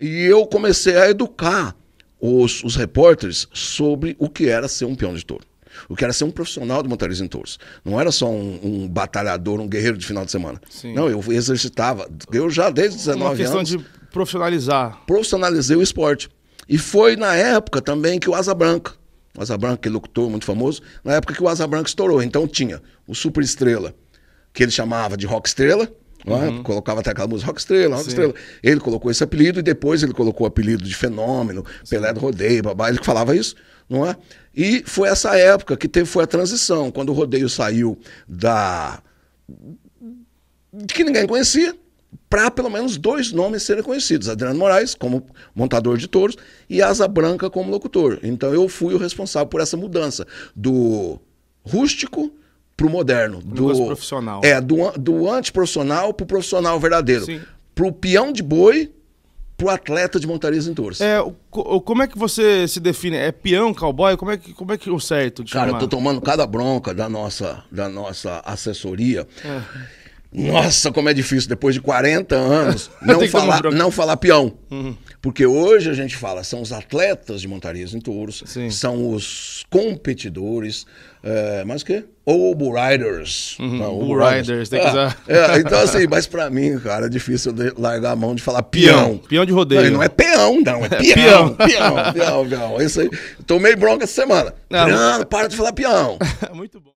E eu comecei a educar os, os repórteres sobre o que era ser um peão de touro. O que era ser um profissional de montaria em touros. Não era só um, um, batalhador, um guerreiro de final de semana. Sim. Não, eu exercitava. Eu já desde 19 anos. Uma questão anos, de profissionalizar. Profissionalizei o esporte. E foi na época também que o Asa Branca, o Asa Branca, aquele locutor muito famoso, na época que o Asa Branca estourou. Então tinha o Super Estrela, que ele chamava de Rock Estrela, é? Uhum. É? Colocava até aquela música Rock Estrela, Rock Sim. Estrela. Ele colocou esse apelido e depois ele colocou o apelido de Fenômeno, Sim. Pelé do Rodeio, babá, ele falava isso, não é? E foi essa época que teve, foi a transição, quando o rodeio saiu da. que ninguém conhecia, para pelo menos dois nomes serem conhecidos: Adriano Moraes, como montador de touros, e Asa Branca, como locutor. Então eu fui o responsável por essa mudança do rústico pro moderno. Um do profissional. É, do, do antiprofissional pro profissional verdadeiro. Sim. Pro peão de boi pro atleta de montarias em touros. É, o, como é que você se define? É peão, cowboy? Como é que, como é que o certo Cara, chamar? eu tô tomando cada bronca da nossa, da nossa assessoria. É. Nossa, como é difícil, depois de 40 anos, não, falar, não falar peão. Uhum. Porque hoje a gente fala, são os atletas de montarias em touros, Sim. são os competidores, é, mais o quê? Ou bull riders. Uhum, não, bull riders, tem que ah, usar. É, é, então assim, mas pra mim, cara, é difícil largar a mão de falar peão. Peão de rodeio. Não, não é peão, não, é, é peão, peão, peão, peão. Isso aí, tomei bronca essa semana. Não, não, para de falar peão. Muito bom.